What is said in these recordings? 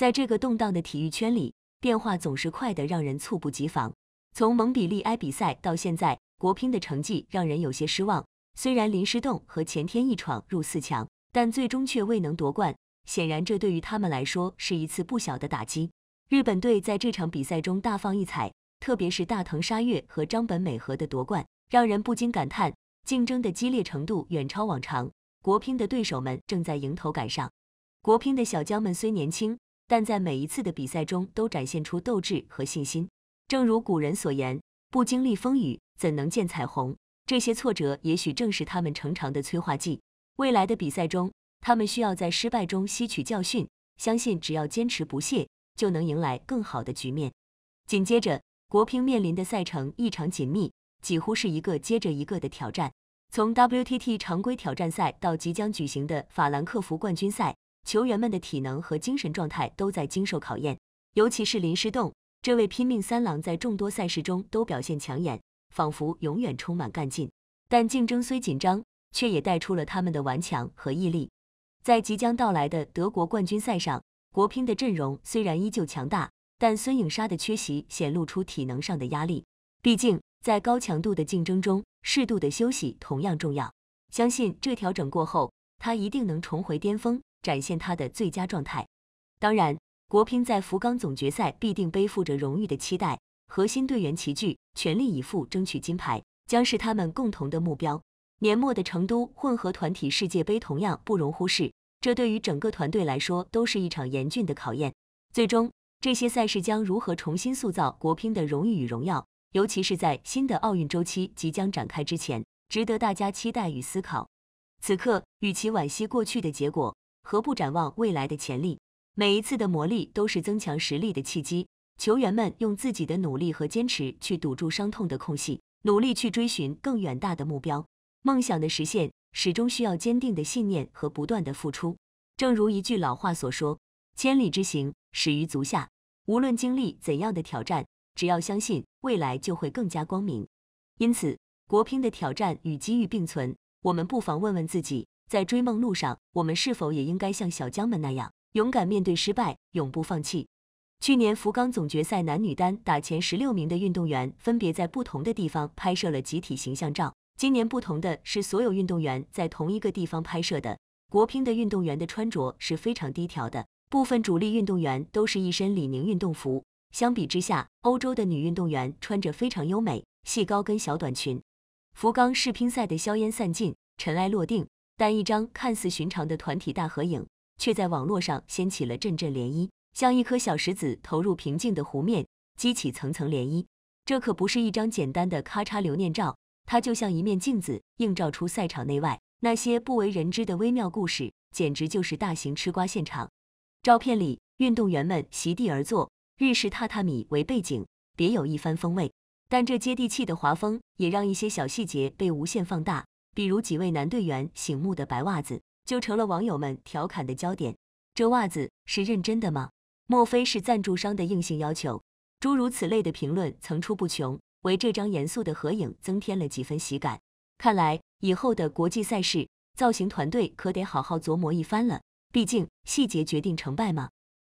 在这个动荡的体育圈里，变化总是快得让人猝不及防。从蒙比利埃比赛到现在，国乒的成绩让人有些失望。虽然林诗栋和前天一闯入四强，但最终却未能夺冠。显然，这对于他们来说是一次不小的打击。日本队在这场比赛中大放异彩，特别是大藤沙月和张本美和的夺冠，让人不禁感叹竞争的激烈程度远超往常。国乒的对手们正在迎头赶上，国乒的小将们虽年轻。但在每一次的比赛中都展现出斗志和信心，正如古人所言：“不经历风雨，怎能见彩虹？”这些挫折也许正是他们成长的催化剂。未来的比赛中，他们需要在失败中吸取教训，相信只要坚持不懈，就能迎来更好的局面。紧接着，国乒面临的赛程异常紧密，几乎是一个接着一个的挑战，从 WTT 常规挑战赛到即将举行的法兰克福冠军赛。球员们的体能和精神状态都在经受考验，尤其是林诗栋这位拼命三郎，在众多赛事中都表现抢眼，仿佛永远充满干劲。但竞争虽紧张，却也带出了他们的顽强和毅力。在即将到来的德国冠军赛上，国乒的阵容虽然依旧强大，但孙颖莎的缺席显露出体能上的压力。毕竟在高强度的竞争中，适度的休息同样重要。相信这调整过后，他一定能重回巅峰。展现他的最佳状态。当然，国乒在福冈总决赛必定背负着荣誉的期待，核心队员齐聚，全力以赴争取金牌，将是他们共同的目标。年末的成都混合团体世界杯同样不容忽视，这对于整个团队来说都是一场严峻的考验。最终，这些赛事将如何重新塑造国乒的荣誉与荣耀？尤其是在新的奥运周期即将展开之前，值得大家期待与思考。此刻，与其惋惜过去的结果，何不展望未来的潜力？每一次的磨砺都是增强实力的契机。球员们用自己的努力和坚持去堵住伤痛的空隙，努力去追寻更远大的目标。梦想的实现始终需要坚定的信念和不断的付出。正如一句老话所说：“千里之行，始于足下。”无论经历怎样的挑战，只要相信未来就会更加光明。因此，国乒的挑战与机遇并存。我们不妨问问自己。在追梦路上，我们是否也应该像小将们那样勇敢面对失败，永不放弃？去年福冈总决赛男女单打前十六名的运动员分别在不同的地方拍摄了集体形象照。今年不同的是，所有运动员在同一个地方拍摄的。国乒的运动员的穿着是非常低调的，部分主力运动员都是一身李宁运动服。相比之下，欧洲的女运动员穿着非常优美，细高跟小短裙。福冈世乒赛的硝烟散尽，尘埃落定。但一张看似寻常的团体大合影，却在网络上掀起了阵阵涟漪，像一颗小石子投入平静的湖面，激起层层涟漪。这可不是一张简单的咔嚓留念照，它就像一面镜子，映照出赛场内外那些不为人知的微妙故事，简直就是大型吃瓜现场。照片里，运动员们席地而坐，日式榻榻米为背景，别有一番风味。但这接地气的画风，也让一些小细节被无限放大。比如几位男队员醒目的白袜子，就成了网友们调侃的焦点。这袜子是认真的吗？莫非是赞助商的硬性要求？诸如此类的评论层出不穷，为这张严肃的合影增添了几分喜感。看来以后的国际赛事造型团队可得好好琢磨一番了，毕竟细节决定成败嘛。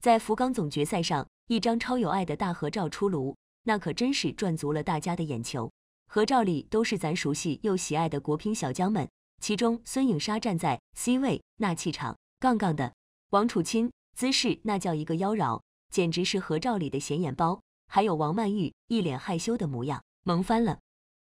在福冈总决赛上，一张超有爱的大合照出炉，那可真是赚足了大家的眼球。合照里都是咱熟悉又喜爱的国乒小将们，其中孙颖莎站在 C 位，那气场杠杠的；王楚钦姿势那叫一个妖娆，简直是合照里的显眼包。还有王曼玉，一脸害羞的模样，萌翻了。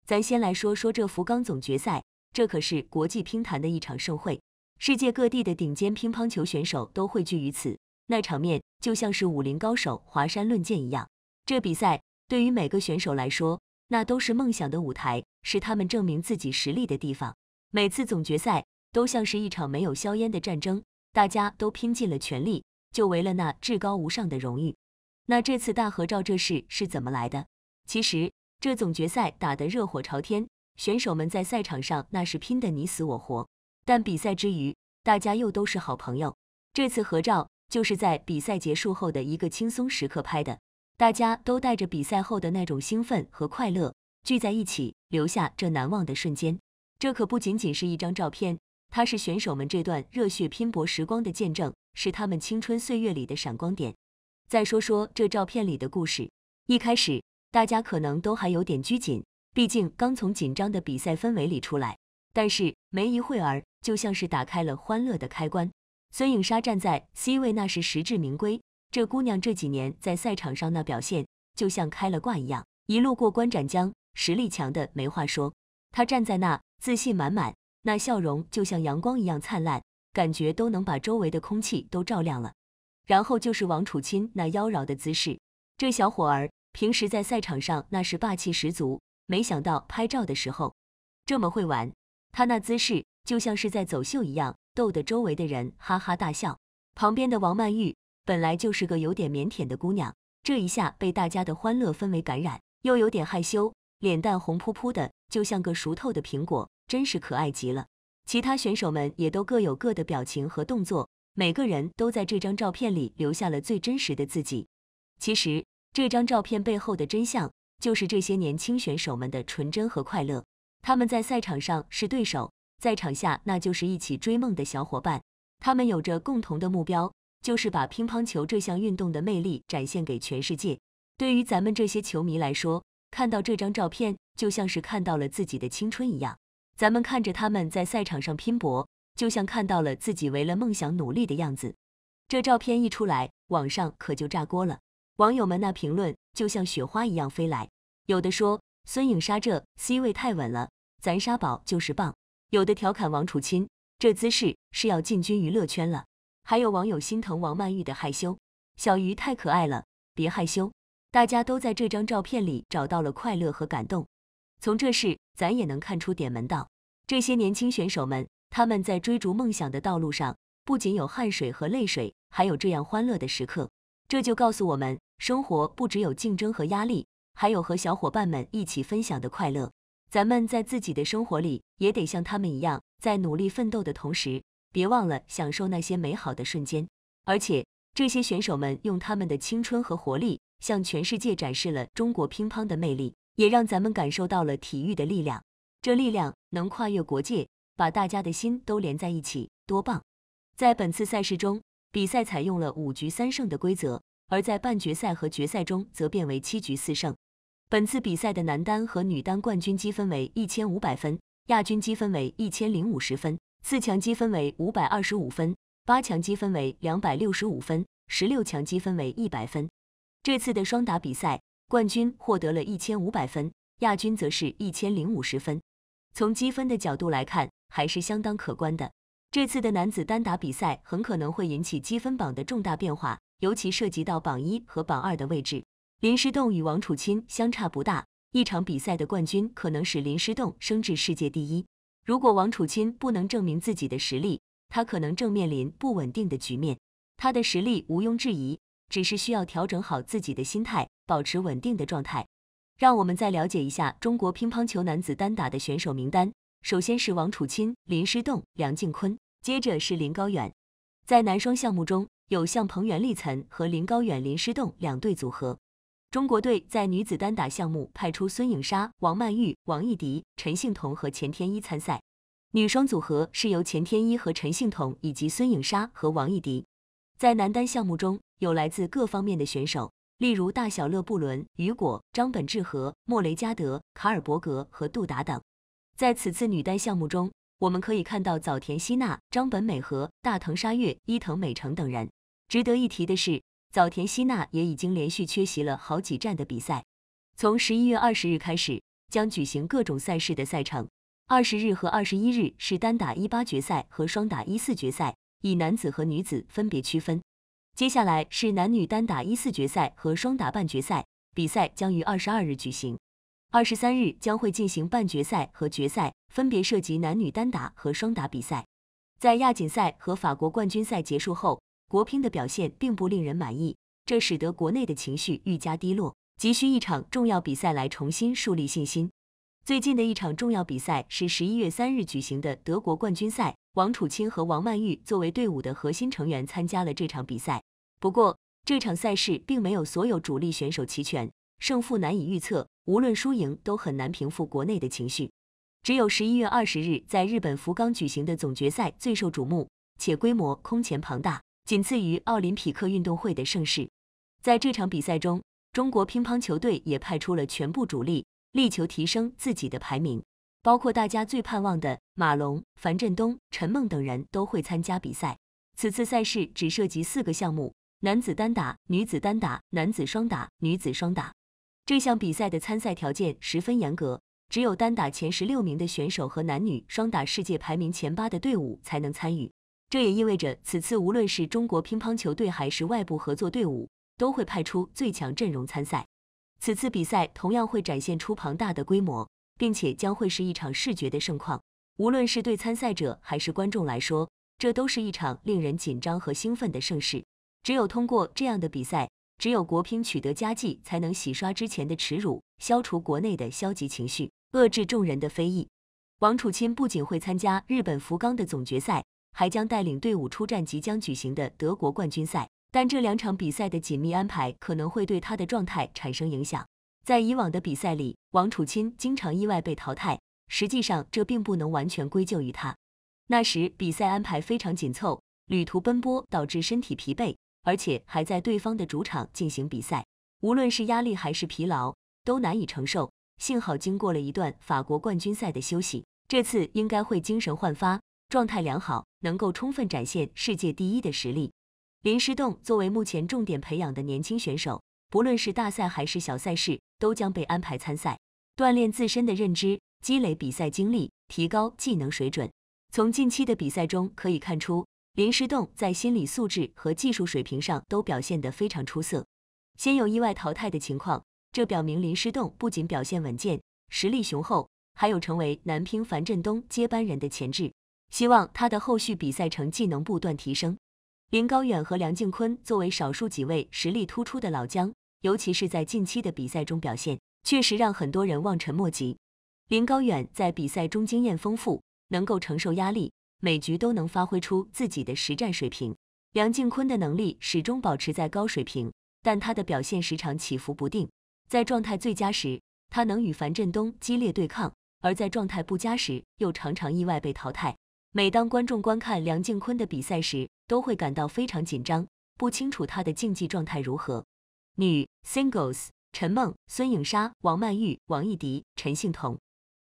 咱先来说说这福冈总决赛，这可是国际乒坛的一场盛会，世界各地的顶尖乒乓球选手都汇聚于此，那场面就像是武林高手华山论剑一样。这比赛对于每个选手来说，那都是梦想的舞台，是他们证明自己实力的地方。每次总决赛都像是一场没有硝烟的战争，大家都拼尽了全力，就为了那至高无上的荣誉。那这次大合照这事是怎么来的？其实这总决赛打得热火朝天，选手们在赛场上那是拼得你死我活。但比赛之余，大家又都是好朋友。这次合照就是在比赛结束后的一个轻松时刻拍的。大家都带着比赛后的那种兴奋和快乐聚在一起，留下这难忘的瞬间。这可不仅仅是一张照片，它是选手们这段热血拼搏时光的见证，是他们青春岁月里的闪光点。再说说这照片里的故事，一开始大家可能都还有点拘谨，毕竟刚从紧张的比赛氛围里出来。但是没一会儿，就像是打开了欢乐的开关。孙颖莎站在 C 位，那是实至名归。这姑娘这几年在赛场上那表现，就像开了挂一样，一路过关斩将，实力强的没话说。她站在那，自信满满，那笑容就像阳光一样灿烂，感觉都能把周围的空气都照亮了。然后就是王楚钦那妖娆的姿势，这小伙儿平时在赛场上那是霸气十足，没想到拍照的时候这么会玩，他那姿势就像是在走秀一样，逗得周围的人哈哈大笑。旁边的王曼玉。本来就是个有点腼腆的姑娘，这一下被大家的欢乐氛围感染，又有点害羞，脸蛋红扑扑的，就像个熟透的苹果，真是可爱极了。其他选手们也都各有各的表情和动作，每个人都在这张照片里留下了最真实的自己。其实，这张照片背后的真相就是这些年轻选手们的纯真和快乐。他们在赛场上是对手，在场下那就是一起追梦的小伙伴。他们有着共同的目标。就是把乒乓球这项运动的魅力展现给全世界。对于咱们这些球迷来说，看到这张照片就像是看到了自己的青春一样。咱们看着他们在赛场上拼搏，就像看到了自己为了梦想努力的样子。这照片一出来，网上可就炸锅了。网友们那评论就像雪花一样飞来，有的说孙颖莎这 C 位太稳了，咱莎宝就是棒；有的调侃王楚钦，这姿势是要进军娱乐圈了。还有网友心疼王曼玉的害羞，小鱼太可爱了，别害羞。大家都在这张照片里找到了快乐和感动。从这事咱也能看出点门道。这些年轻选手们，他们在追逐梦想的道路上，不仅有汗水和泪水，还有这样欢乐的时刻。这就告诉我们，生活不只有竞争和压力，还有和小伙伴们一起分享的快乐。咱们在自己的生活里，也得像他们一样，在努力奋斗的同时。别忘了享受那些美好的瞬间，而且这些选手们用他们的青春和活力向全世界展示了中国乒乓的魅力，也让咱们感受到了体育的力量。这力量能跨越国界，把大家的心都连在一起，多棒！在本次赛事中，比赛采用了五局三胜的规则，而在半决赛和决赛中则变为七局四胜。本次比赛的男单和女单冠军积分为一千五百分，亚军积分为一千零五十分。四强积分为五百二十五分，八强积分为两百六十五分，十六强积分为一百分。这次的双打比赛，冠军获得了一千五百分，亚军则是一千零五十分。从积分的角度来看，还是相当可观的。这次的男子单打比赛很可能会引起积分榜的重大变化，尤其涉及到榜一和榜二的位置。林诗栋与王楚钦相差不大，一场比赛的冠军可能使林诗栋升至世界第一。如果王楚钦不能证明自己的实力，他可能正面临不稳定的局面。他的实力毋庸置疑，只是需要调整好自己的心态，保持稳定的状态。让我们再了解一下中国乒乓球男子单打的选手名单。首先是王楚钦、林诗栋、梁靖昆，接着是林高远。在男双项目中有向鹏、袁立岑和林高远、林诗栋两队组合。中国队在女子单打项目派出孙颖莎、王曼玉、王艺迪、陈幸同和钱天一参赛。女双组合是由钱天一和陈幸同以及孙颖莎和王艺迪。在男单项目中有来自各方面的选手，例如大小勒布伦、雨果、张本智和、莫雷加德、卡尔伯格和杜达等。在此次女单项目中，我们可以看到早田希娜、张本美和、大藤沙月、伊藤美诚等人。值得一提的是。早田希娜也已经连续缺席了好几站的比赛。从十一月二十日开始，将举行各种赛事的赛程。二十日和二十一日是单打一八决赛和双打一四决赛，以男子和女子分别区分。接下来是男女单打一四决赛和双打半决赛，比赛将于二十二日举行。二十三日将会进行半决赛和决赛，分别涉及男女单打和双打比赛。在亚锦赛和法国冠军赛结束后。国乒的表现并不令人满意，这使得国内的情绪愈加低落，急需一场重要比赛来重新树立信心。最近的一场重要比赛是十一月三日举行的德国冠军赛，王楚钦和王曼玉作为队伍的核心成员参加了这场比赛。不过，这场赛事并没有所有主力选手齐全，胜负难以预测。无论输赢，都很难平复国内的情绪。只有十一月二十日在日本福冈举行的总决赛最受瞩目，且规模空前庞大。仅次于奥林匹克运动会的盛世。在这场比赛中，中国乒乓球队也派出了全部主力，力求提升自己的排名。包括大家最盼望的马龙、樊振东、陈梦等人都会参加比赛。此次赛事只涉及四个项目：男子单打、女子单打、男子双打、女子双打。这项比赛的参赛条件十分严格，只有单打前十六名的选手和男女双打世界排名前八的队伍才能参与。这也意味着，此次无论是中国乒乓球队还是外部合作队伍，都会派出最强阵容参赛。此次比赛同样会展现出庞大的规模，并且将会是一场视觉的盛况。无论是对参赛者还是观众来说，这都是一场令人紧张和兴奋的盛事。只有通过这样的比赛，只有国乒取得佳绩，才能洗刷之前的耻辱，消除国内的消极情绪，遏制众人的非议。王楚钦不仅会参加日本福冈的总决赛。还将带领队伍出战即将举行的德国冠军赛，但这两场比赛的紧密安排可能会对他的状态产生影响。在以往的比赛里，王楚钦经常意外被淘汰，实际上这并不能完全归咎于他。那时比赛安排非常紧凑，旅途奔波导致身体疲惫，而且还在对方的主场进行比赛，无论是压力还是疲劳都难以承受。幸好经过了一段法国冠军赛的休息，这次应该会精神焕发。状态良好，能够充分展现世界第一的实力。林诗栋作为目前重点培养的年轻选手，不论是大赛还是小赛事，都将被安排参赛，锻炼自身的认知，积累比赛经历，提高技能水准。从近期的比赛中可以看出，林诗栋在心理素质和技术水平上都表现得非常出色。先有意外淘汰的情况，这表明林诗栋不仅表现稳健，实力雄厚，还有成为男乒樊振东接班人的潜质。希望他的后续比赛成绩能不断提升。林高远和梁靖昆作为少数几位实力突出的老将，尤其是在近期的比赛中表现，确实让很多人望尘莫及。林高远在比赛中经验丰富，能够承受压力，每局都能发挥出自己的实战水平。梁靖昆的能力始终保持在高水平，但他的表现时常起伏不定。在状态最佳时，他能与樊振东激烈对抗；而在状态不佳时，又常常意外被淘汰。每当观众观看梁靖昆的比赛时，都会感到非常紧张，不清楚他的竞技状态如何。女 singles 陈梦、孙颖莎、王曼玉、王艺迪、陈幸彤。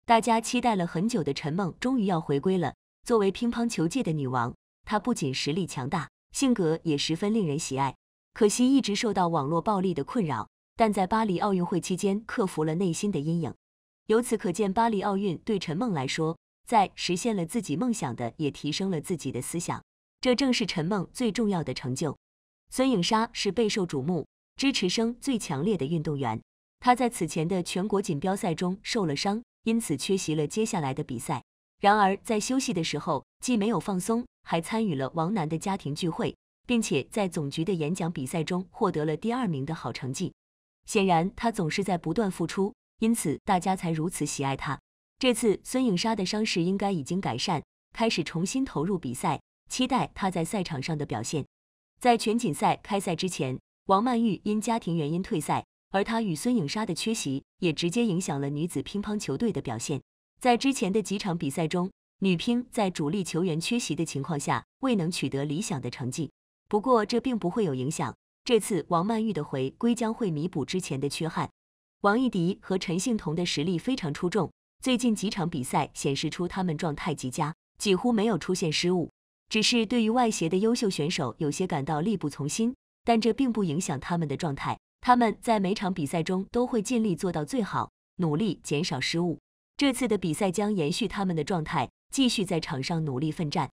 大家期待了很久的陈梦终于要回归了。作为乒乓球界的女王，她不仅实力强大，性格也十分令人喜爱。可惜一直受到网络暴力的困扰，但在巴黎奥运会期间克服了内心的阴影。由此可见，巴黎奥运对陈梦来说。在实现了自己梦想的，也提升了自己的思想，这正是陈梦最重要的成就。孙颖莎是备受瞩目、支持声最强烈的运动员。她在此前的全国锦标赛中受了伤，因此缺席了接下来的比赛。然而，在休息的时候，既没有放松，还参与了王楠的家庭聚会，并且在总局的演讲比赛中获得了第二名的好成绩。显然，他总是在不断付出，因此大家才如此喜爱他。这次孙颖莎的伤势应该已经改善，开始重新投入比赛，期待她在赛场上的表现。在全锦赛开赛之前，王曼玉因家庭原因退赛，而她与孙颖莎的缺席也直接影响了女子乒乓球队的表现。在之前的几场比赛中，女乒在主力球员缺席的情况下未能取得理想的成绩。不过这并不会有影响，这次王曼玉的回归将会弥补之前的缺憾。王艺迪和陈幸同的实力非常出众。最近几场比赛显示出他们状态极佳，几乎没有出现失误。只是对于外协的优秀选手，有些感到力不从心，但这并不影响他们的状态。他们在每场比赛中都会尽力做到最好，努力减少失误。这次的比赛将延续他们的状态，继续在场上努力奋战。